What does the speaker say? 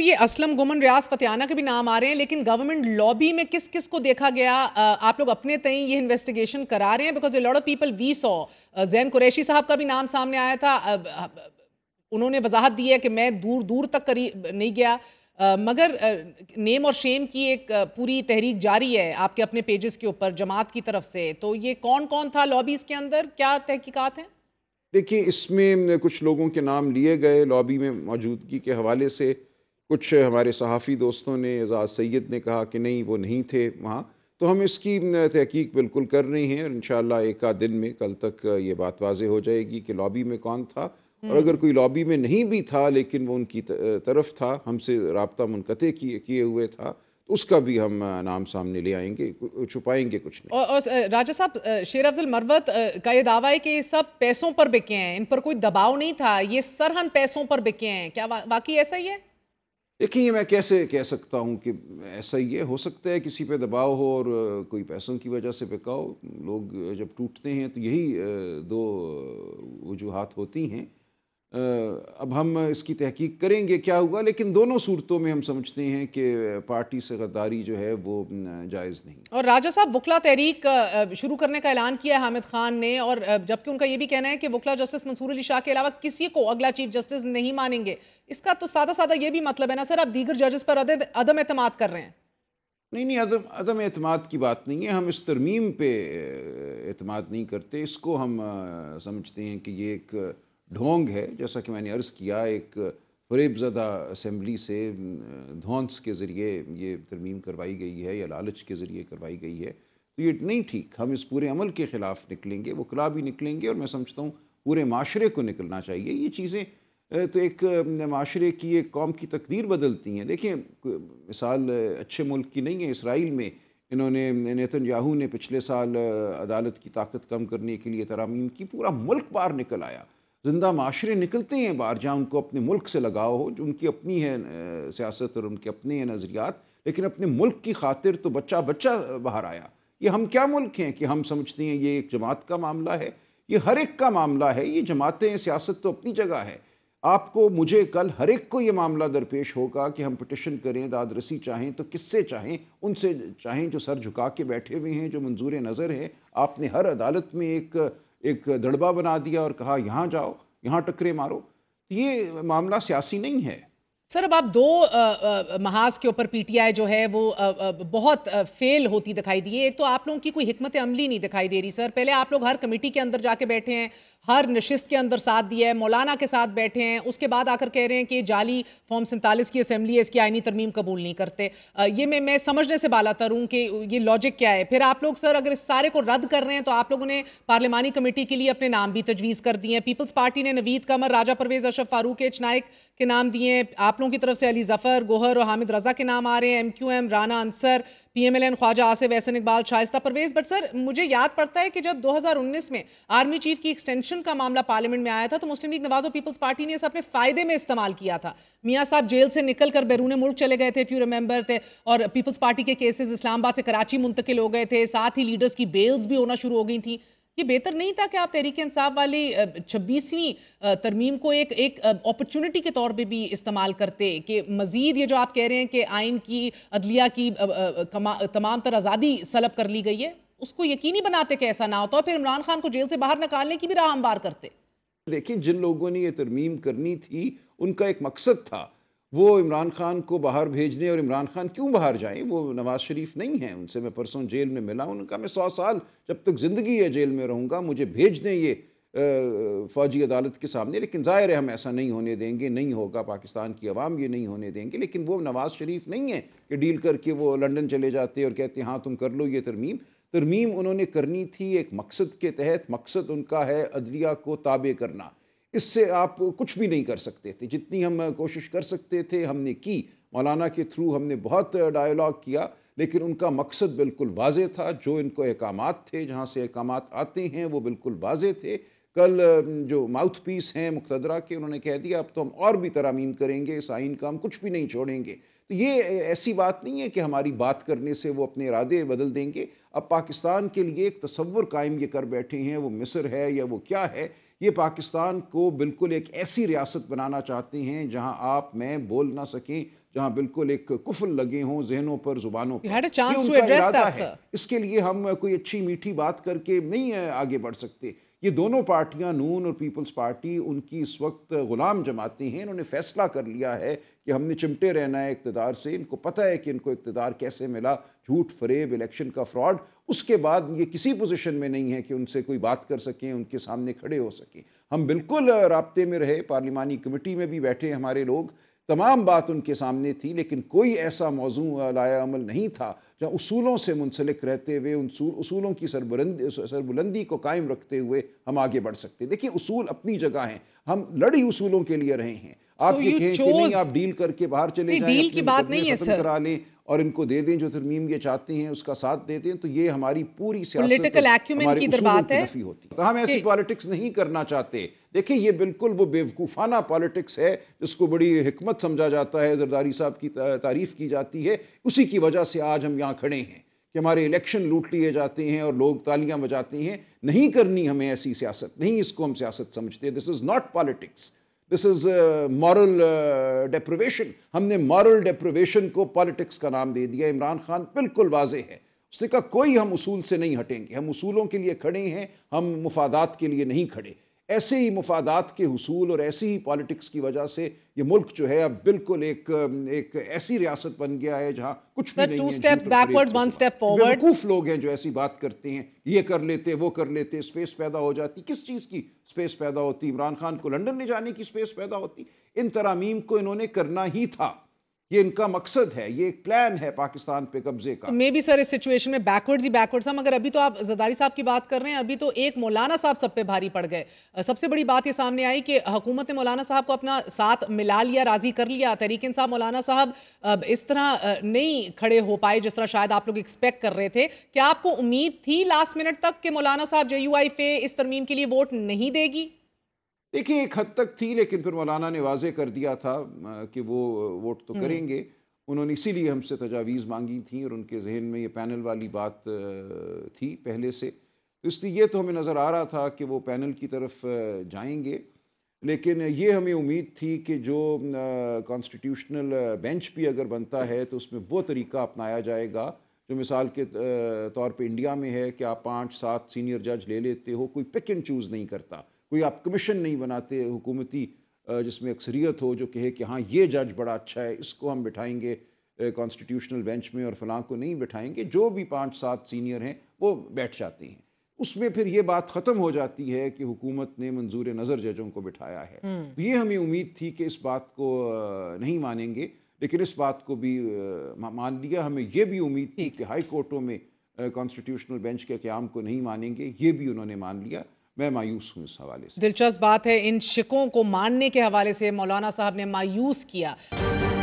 Doctor ये असलम गुमन रियाज फतेना के भी नाम आ रहे हैं लेकिन गवर्नमेंट लॉबी में किस किस को देखा गया आप लोग अपने तई ये इन्वेस्टिगेशन करा रहे हैं because a lot of people we saw Zain Qureshi साहब का भी नाम सामने आया था उन्होंने वजाहत दी है कि मैं दूर दूर तक करी नहीं गया आ, मगर नेम और शेम की एक पूरी तहरीक जारी है आपके अपने पेजेस के ऊपर जमात की तरफ से तो ये कौन कौन था लॉबीज़ के अंदर क्या तहकीकात हैं देखिए इसमें कुछ लोगों के नाम लिए गए लॉबी में मौजूदगी के हवाले से कुछ हमारे सहाफ़ी दोस्तों ने एजाज़ सैद ने कहा कि नहीं वो नहीं थे वहाँ तो हम इसकी तहकीक बिल्कुल कर रहे हैं और इन एक आध दिन में कल तक ये बात वाज हो जाएगी कि लॉबी में कौन था और अगर हम्म। कोई लॉबी में नहीं भी था लेकिन वो उनकी तरफ था हमसे रबता मुनक़ किए किए हुए था तो उसका भी हम नाम सामने ले आएंगे छुपाएंगे कुछ नहीं और, और राजा साहब शेर अफजल मरवत का ये दावा है कि ये सब पैसों पर बिके हैं इन पर कोई दबाव नहीं था ये सरहन पैसों पर बिके हैं क्या वा, वाकई ऐसा ही है देखिए मैं कैसे कह सकता हूँ कि ऐसा ये हो सकता है किसी पे दबाव हो और कोई पैसों की वजह से बिकाओ लोग जब टूटते हैं तो यही दो वजूहत होती हैं अब हम इसकी तहकीक करेंगे क्या हुआ लेकिन दोनों सूरतों में हम समझते हैं कि पार्टी से गद्दारी जो है वो जायज़ नहीं और राजा साहब वकला तहरीक शुरू करने का ऐलान किया है हामिद खान ने और जबकि उनका ये भी कहना है कि वकला जस्टिस मंसूर अली शाह के अलावा किसी को अगला चीफ जस्टिस नहीं मानेंगे इसका तो सादा सादा ये भी मतलब है ना सर आप दीगर जजेस पर अदम अतमाद कर रहे हैं नहीं नहीं अदम अदम अतमाद की बात नहीं है हम इस तरमीम पे अतमाद नहीं करते इसको हम समझते हैं कि ये एक ढोंग है जैसा कि मैंने अर्ज़ किया एक फरेबजदा असम्बली से धौंस के ज़रिए ये तरमीम करवाई गई है या लालच के ज़रिए करवाई गई है तो ये नहीं ठीक हम इस पूरे अमल के ख़िलाफ़ निकलेंगे वो कला भी निकलेंगे और मैं समझता हूँ पूरे माशरे को निकलना चाहिए ये चीज़ें तो एक माशरे की एक कौम की तकदीर बदलती हैं देखिए मिसाल अच्छे मुल्क की नहीं है इसराइल में इन्होंने नेतन याहू ने पिछले साल अदालत की ताकत कम करने के लिए तरामीम की पूरा मुल्क बाहर निकल आया जिंदा माशरे निकलते हैं बाहर जहाँ उनको अपने मुल्क से लगाव हो जो उनकी अपनी है सियासत और उनके अपने हैं नज़रियात लेकिन अपने मुल्क की खातिर तो बच्चा बच्चा बाहर आया ये हम क्या मुल्क हैं कि हम समझते हैं ये एक जमात का मामला है ये हर एक का मामला है ये जमातें सियासत तो अपनी जगह है आपको मुझे कल हर एक को ये मामला दरपेश होगा कि हम पटिशन करें दादरसी चाहें तो किससे चाहें उनसे चाहें जो सर झुका के बैठे हुए हैं जो मंजूर नज़र हैं आपने हर अदालत में एक एक दड़बा बना दिया और कहा यहाँ जाओ यहाँ टकरे मारो तो ये मामला सियासी नहीं है सर अब आप दो महाज के ऊपर पीटीआई जो है वो आ, आ, बहुत आ, फेल होती दिखाई दी है एक तो आप लोगों की कोई हमत अमली नहीं दिखाई दे रही सर पहले आप लोग हर कमेटी के अंदर जाके बैठे हैं हर नशस्त के अंदर साथ दिया है मौलाना के साथ बैठे हैं उसके बाद आकर कह रहे हैं कि जाली फॉर्म सैंतालीस की असम्बली है इसकी आइनी तरमीम कबूल नहीं करते ये मैं मैं समझने से बाला तर हूँ कि ये लॉजिक क्या है फिर आप लोग सर अगर इस सारे को रद्द कर रहे हैं तो आप लोगों ने पार्लिमानी कमेटी के लिए अपने नाम भी तजवीज़ कर दिए हैं पीपल्स पार्टी ने नवीद कमर राजा परवेज अशरफ फारूक एच नायक के नाम दिए हैं आप लोगों की तरफ से अली जफ़र गोहर और हामिद रजा के नाम आ रहे हैं M Q M Rana Ansar PMLN Khawaja Asif Ahsan Iqbal Shaista Pervez Butt sir मुझे याद पड़ता है कि जब 2019 में आर्मी चीफ की एक्सटेंशन का मामला पार्लियामेंट में आया था तो मुस्लिम लीग नवाज और पीपल्स पार्टी ने इसे अपने फायदे में इस्तेमाल किया था मियाँ साहब जेल से निकल कर बैरून मुल्क चले गए थे फ्यू रिमेंबर थे और पीपल्स पार्टी के केसेज इस्लामाबाद से कराची मुंतकिल हो गए थे साथ ही लीडर्स की बेल्स भी होना शुरू हो गई थी ये बेहतर नहीं था कि आप तहरीक इंसाफ वाली छब्बीसवीं तरमीम को एक एक अपॉर्चुनिटी के तौर पे भी इस्तेमाल करते कि मज़ीद ये जो आप कह रहे हैं कि आइन की अदलिया की तमाम तर आज़ादी सलब कर ली गई है उसको यकीनी बनाते कि ऐसा ना होता और फिर इमरान खान को जेल से बाहर निकालने की भी राह हमवार करते देखिए जिन लोगों ने यह तरमीम करनी थी उनका एक मकसद था वो इमरान खान को बाहर भेजने और इमरान खान क्यों बाहर जाएं वो नवाज़ शरीफ नहीं हैं उनसे मैं परसों जेल में मिला उनका मैं सौ साल जब तक ज़िंदगी है जेल में रहूँगा मुझे भेज दें ये फ़ौजी अदालत के सामने लेकिन ज़ाहिर है हम ऐसा नहीं होने देंगे नहीं होगा पाकिस्तान की आवाम ये नहीं होने देंगे लेकिन वो नवाज़ शरीफ नहीं है कि डील करके वो लंडन चले जाते और कहते हाँ तुम कर लो ये तरमीम तरमीम उन्होंने करनी थी एक मकसद के तहत मकसद उनका है अदलिया को ताबे करना इससे आप कुछ भी नहीं कर सकते थे जितनी हम कोशिश कर सकते थे हमने की मौलाना के थ्रू हमने बहुत डायलॉग किया लेकिन उनका मकसद बिल्कुल वाजे था जो इनको अहकाम थे जहाँ से अहकाम आते हैं वो बिल्कुल वाजे थे कल जो माउथ पीस हैं मुखदरा के उन्होंने कह दिया अब तो हम और भी तरामीम करेंगे इस आइन का हम कुछ भी नहीं छोड़ेंगे तो ये ऐसी बात नहीं है कि हमारी बात करने से वो अपने इरादे बदल देंगे अब पाकिस्तान के लिए एक तस्वर कायम ये कर बैठे हैं वो मिस्र है या वो क्या है ये पाकिस्तान को बिल्कुल एक ऐसी रियासत बनाना चाहते हैं जहां आप मैं बोल ना सकें जहां बिल्कुल एक कुफल लगे हों जहनों पर जुबानों पर इसके लिए हम कोई अच्छी मीठी बात करके नहीं आगे बढ़ सकते ये दोनों पार्टियां नून और पीपल्स पार्टी उनकी इस वक्त ग़ुलाम जमाते हैं इन्होंने फ़ैसला कर लिया है कि हमने चिमटे रहना है इकतदार से इनको पता है कि इनको इकतदार कैसे मिला झूठ फरेब इलेक्शन का फ्रॉड उसके बाद ये किसी पोजीशन में नहीं है कि उनसे कोई बात कर सकें उनके सामने खड़े हो सकें हम बिल्कुल रबते में रहे पार्लिमानी कमेटी में भी बैठे हमारे लोग तमाम बात उनके सामने थी लेकिन कोई ऐसा मौजू लायामल नहीं था जहाँ असूलों से मुंसलिक रहते हुए उन की सरबुलंदी सरबुलंदी को कायम रखते हुए हम आगे बढ़ सकते देखिए उसूल अपनी जगह हैं हम लड़ी उसूलों के लिए रहे हैं आप so ये chose... आप डील करके बाहर चले जाएं डील की बात नहीं है सर करा लें और इनको दे दें जो तरमीम ये चाहते हैं उसका साथ दे दें तो ये हमारी पूरी पोलिटिकल की बात है होती तो हम ऐसी पॉलिटिक्स नहीं करना चाहते देखिए ये बिल्कुल वो बेवकूफ़ाना पॉलिटिक्स है जिसको बड़ी हमत समझा जाता है जरदारी साहब की तारीफ की जाती है उसी की वजह से आज हम यहाँ खड़े हैं कि हमारे इलेक्शन लूट लिए जाते हैं और लोग तालियां बजाते हैं नहीं करनी हमें ऐसी सियासत नहीं इसको हम सियासत समझते this is not politics this is moral depravation हमने मॉरल डेप्रोवेशन को पॉलिटिक्स का नाम दे दिया इमरान खान बिल्कुल वाजे है उसने कहा कोई हम उसूल से नहीं हटेंगे हम उसूलों के लिए खड़े हैं हम मुफादात के लिए नहीं खड़े ऐसे ही मफादात के हसूल और ऐसी ही पॉलिटिक्स की वजह से ये मुल्क जो है अब बिल्कुल एक एक ऐसी रियासत बन गया है जहाँ कुछ भी नहीं बेवकूफ लोग हैं जो ऐसी बात करते हैं ये कर लेते वो कर लेते स्पेस पैदा हो जाती किस चीज़ की स्पेस पैदा होती इमरान खान को लंदन ले जाने की स्पेस पैदा होती इन तरामीम को इन्होंने करना ही था ये इनका मकसद है ये एक प्लान है पाकिस्तान पे कब्जे का मे बी सर इस सिचुएशन में बैकवर्ड ही बैकवर्ड हम मगर अभी तो आप जदारी साहब की बात कर रहे हैं अभी तो एक मौलाना साहब सब पे भारी पड़ गए सबसे बड़ी बात ये सामने आई कि हुकूमत ने मौलाना साहब को अपना साथ मिला लिया राजी कर लिया तरीके साहब मौलाना साहब अब इस तरह नहीं खड़े हो पाए जिस तरह शायद आप लोग एक्सपेक्ट कर रहे थे क्या आपको उम्मीद थी लास्ट मिनट तक कि मौलाना साहब जे यू इस तरमीम के लिए वोट नहीं देगी देखिए एक हद तक थी लेकिन फिर मौलाना ने वाजे कर दिया था कि वो वोट तो हम्म। करेंगे उन्होंने इसीलिए हमसे तजावीज़ मांगी थी और उनके जहन में ये पैनल वाली बात थी पहले से तो इसलिए ये तो हमें नज़र आ रहा था कि वो पैनल की तरफ जाएंगे लेकिन ये हमें उम्मीद थी कि जो कॉन्स्टिट्यूशनल बेंच भी अगर बनता है तो उसमें वो तरीका अपनाया जाएगा जो मिसाल के तौर पे इंडिया में है कि आप पाँच सात सीनियर जज ले लेते हो कोई पिक एंड चूज़ नहीं करता कोई आप कमीशन नहीं बनाते हुकूमती जिसमें अक्सरियत हो जो कहे कि हाँ ये जज बड़ा अच्छा है इसको हम बिठाएंगे कॉन्स्टिट्यूशनल बेंच में और फलां को नहीं बिठाएंगे जो भी पाँच सात सीनियर हैं वो बैठ जाते हैं उसमें फिर ये बात ख़त्म हो जाती है कि हुकूमत ने मंजूर नज़र जजों को बिठाया है हम्म। तो ये हमें उम्मीद थी कि इस बात को नहीं मानेंगे लेकिन इस बात को भी मान लिया हमें ये भी उम्मीद थी कि हाई कोर्टों में कॉन्स्टिट्यूशनल बेंच के क्याम को नहीं मानेंगे ये भी उन्होंने मान लिया मैं मायूस हूँ इस हवाले से दिलचस्प बात है इन शिकों को मानने के हवाले से मौलाना साहब ने मायूस किया